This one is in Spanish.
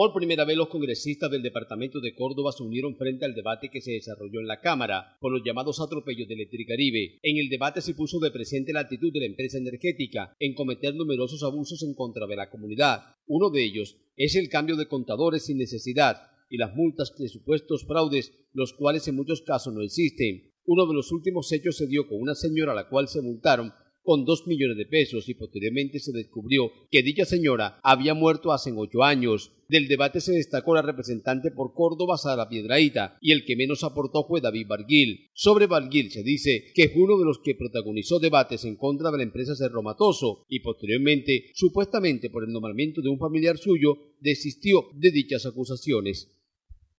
Por primera vez los congresistas del Departamento de Córdoba se unieron frente al debate que se desarrolló en la Cámara por los llamados atropellos de Electricaribe. En el debate se puso de presente la actitud de la empresa energética en cometer numerosos abusos en contra de la comunidad. Uno de ellos es el cambio de contadores sin necesidad y las multas de supuestos fraudes, los cuales en muchos casos no existen. Uno de los últimos hechos se dio con una señora a la cual se multaron con dos millones de pesos y posteriormente se descubrió que dicha señora había muerto hace ocho años. Del debate se destacó la representante por Córdoba, Sara Piedraíta, y el que menos aportó fue David Barguil. Sobre Barguil se dice que fue uno de los que protagonizó debates en contra de la empresa Cerro Matoso y posteriormente, supuestamente por el nombramiento de un familiar suyo, desistió de dichas acusaciones.